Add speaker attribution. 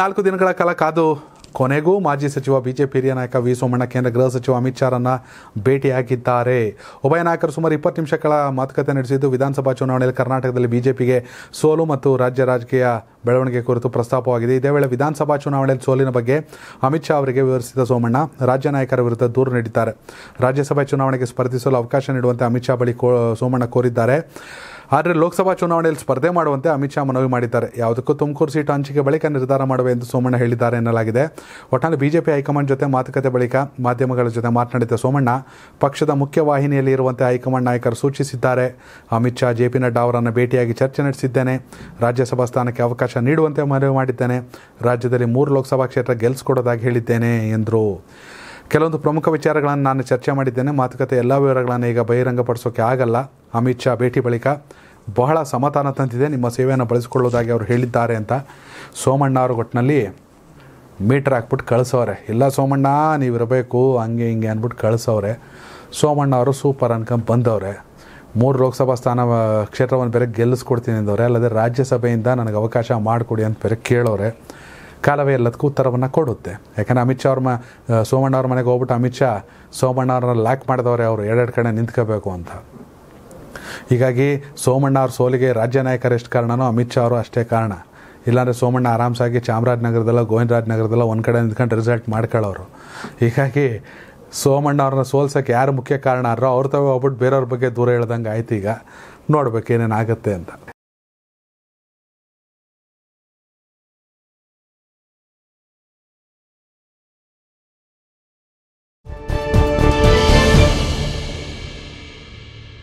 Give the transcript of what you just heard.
Speaker 1: ನಾಲ್ಕು ದಿನಗಳ ಕಾಲ ಕಾದು ಕೊನೆಗೂ ಮಾಜಿ ಸಚಿವ ಬಿಜೆಪಿ ಹಿರಿಯ ನಾಯಕ ವಿ ಸೋಮಣ್ಣ ಕೇಂದ್ರ ಗೃಹ ಸಚಿವ ಅಮಿತ್ ಶಾರನ್ನು ಭೇಟಿಯಾಗಿದ್ದಾರೆ ಉಭಯ ನಾಯಕರು ಸುಮಾರು ಇಪ್ಪತ್ತು ನಿಮಿಷಗಳ ಮಾತುಕತೆ ನಡೆಸಿದ್ದು ವಿಧಾನಸಭಾ ಚುನಾವಣೆಯಲ್ಲಿ ಕರ್ನಾಟಕದಲ್ಲಿ ಬಿಜೆಪಿಗೆ ಸೋಲು ಮತ್ತು ರಾಜ್ಯ ರಾಜಕೀಯ ಬೆಳವಣಿಗೆ ಕುರಿತು ಪ್ರಸ್ತಾಪವಾಗಿದೆ ಇದೇ ವೇಳೆ ವಿಧಾನಸಭಾ ಚುನಾವಣೆಯಲ್ಲಿ ಸೋಲಿನ ಬಗ್ಗೆ ಅಮಿತ್ ಶಾ ಅವರಿಗೆ ವಿವರಿಸಿದ ಸೋಮಣ್ಣ ರಾಜ್ಯ ನಾಯಕರ ವಿರುದ್ಧ ದೂರು ನೀಡಿದ್ದಾರೆ ರಾಜ್ಯಸಭೆ ಚುನಾವಣೆಗೆ ಸ್ಪರ್ಧಿಸಲು ಅವಕಾಶ ನೀಡುವಂತೆ ಅಮಿತ್ ಶಾ ಬಳಿ ಸೋಮಣ್ಣ ಕೋರಿದ್ದಾರೆ ಆದರೆ ಲೋಕಸಭಾ ಚುನಾವಣೆಯಲ್ಲಿ ಸ್ಪರ್ಧೆ ಮಾಡುವಂತೆ ಅಮಿತ್ ಶಾ ಮನವಿ ಮಾಡಿದ್ದಾರೆ ಯಾವುದಕ್ಕೂ ತುಮಕೂರು ಸೀಟು ಹಂಚಿಕೆ ಬಳಿಕ ನಿರ್ಧಾರ ಮಾಡುವೆ ಎಂದು ಸೋಮಣ್ಣ ಹೇಳಿದ್ದಾರೆ ಎನ್ನಲಾಗಿದೆ ಒಟ್ಟಾರೆ ಬಿಜೆಪಿ ಹೈಕಮಾಂಡ್ ಜೊತೆ ಮಾತುಕತೆ ಬಳಿಕ ಮಾಧ್ಯಮಗಳ ಜೊತೆ ಮಾತನಾಡಿದ ಸೋಮಣ್ಣ ಪಕ್ಷದ ಮುಖ್ಯವಾಹಿನಿಯಲ್ಲಿ ಇರುವಂತೆ ಹೈಕಮಾಂಡ್ ನಾಯಕರು ಸೂಚಿಸಿದ್ದಾರೆ ಅಮಿತ್ ಶಾ ಜೆ ಪಿ ನಡ್ಡಾ ಅವರನ್ನು ಭೇಟಿಯಾಗಿ ಚರ್ಚೆ ನಡೆಸಿದ್ದೇನೆ ರಾಜ್ಯಸಭಾ ಸ್ಥಾನಕ್ಕೆ ಅವಕಾಶ ನೀಡುವಂತೆ ಮನವಿ ಮಾಡಿದ್ದೇನೆ ರಾಜ್ಯದಲ್ಲಿ ಮೂರು ಲೋಕಸಭಾ ಕ್ಷೇತ್ರ ಗೆಲ್ಲಿಸಿಕೊಡೋದಾಗಿ ಹೇಳಿದ್ದೇನೆ ಎಂದರು ಕೆಲವೊಂದು ಪ್ರಮುಖ ವಿಚಾರಗಳನ್ನು ನಾನು ಚರ್ಚೆ ಮಾಡಿದ್ದೇನೆ ಮಾತುಕತೆ ಎಲ್ಲ ವಿವರಗಳನ್ನು ಈಗ ಬಹಿರಂಗಪಡಿಸೋಕೆ ಆಗಲ್ಲ ಅಮಿತ್ ಶಾ ಭೇಟಿ ಬಳಿಕ ಬಹಳ ಸಮಾಧಾನ ತಂದಿದೆ ನಿಮ್ಮ ಸೇವೆಯನ್ನು ಬಳಸಿಕೊಳ್ಳೋದಾಗಿ ಅವರು ಹೇಳಿದ್ದಾರೆ ಅಂತ ಸೋಮಣ್ಣ ಅವ್ರ ಒಟ್ಟಿನಲ್ಲಿ ಮೀಟ್ರ್ ಹಾಕ್ಬಿಟ್ಟು ಕಳಿಸೋರೆ ಇಲ್ಲ ಸೋಮಣ್ಣ ನೀವಿರಬೇಕು ಹಂಗೆ ಹಿಂಗೆ ಅಂದ್ಬಿಟ್ಟು ಕಳಿಸೋರೆ ಸೋಮಣ್ಣ ಅವರು ಸೂಪರ್ ಅನ್ಕೊಂಡು ಬಂದವ್ರೆ ಮೂರು ಲೋಕಸಭಾ ಸ್ಥಾನ ಕ್ಷೇತ್ರವನ್ನು ಬೇರೆ ಗೆಲ್ಲಿಸ್ಕೊಡ್ತೀನಿ ಅಂದವ್ರೆ ಅಲ್ಲದೆ ರಾಜ್ಯಸಭೆಯಿಂದ ನನಗೆ ಅವಕಾಶ ಮಾಡಿಕೊಡಿ ಅಂತ ಬೇರೆ ಕೇಳೋರೆ ಕಾಲವೇ ಎಲ್ಲದಕ್ಕೂ ಉತ್ತರವನ್ನು ಕೊಡುತ್ತೆ ಯಾಕಂದರೆ ಅಮಿತ್ ಶಾ ಅವ್ರ ಮ ಸೋಮಣ್ಣ ಅವ್ರ ಮನೆಗೆ ಹೋಗ್ಬಿಟ್ಟು ಅಮಿತ್ ಶಾ ಸೋಮಣ್ಣ ಅವ್ರನ್ನ ಲ್ಯಾಕ್ ಮಾಡಿದವ್ರೆ ಅವರು ಎರಡೆರಡು ಕಡೆ ನಿಂತ್ಕೋಬೇಕು ಅಂತ ಹೀಗಾಗಿ ಸೋಮಣ್ಣ ಅವ್ರ ಸೋಲಿಗೆ ರಾಜ್ಯ ನಾಯಕರು ಎಷ್ಟು ಕಾರಣನೋ ಅಮಿತ್ ಶಾ ಅವರು ಅಷ್ಟೇ ಕಾರಣ ಇಲ್ಲಾಂದರೆ ಸೋಮಣ್ಣ ಆರಾಮ್ಸಾಗಿ ಚಾಮರಾಜನಗರದಲ್ಲ ಗೋವಿಂದರಾಜನಗರದಲ್ಲ ಒಂದು ಕಡೆ ನಿಂತ್ಕೊಂಡು ರಿಸಲ್ಟ್ ಮಾಡ್ಕೊಳ್ಳೋರು ಹೀಗಾಗಿ ಸೋಮಣ್ಣ ಅವ್ರನ್ನ ಸೋಲ್ಸೋಕ್ಕೆ ಯಾರು ಮುಖ್ಯ ಕಾರಣ ಅವ್ರ ತಾವೇ ಹೋಗ್ಬಿಟ್ಟು ಬೇರೆಯವ್ರ ಬಗ್ಗೆ ದೂರ ಹೇಳ್ದಂಗೆ ಆಯ್ತು ಈಗ ನೋಡ್ಬೇಕು ಏನೇನಾಗುತ್ತೆ ಅಂತ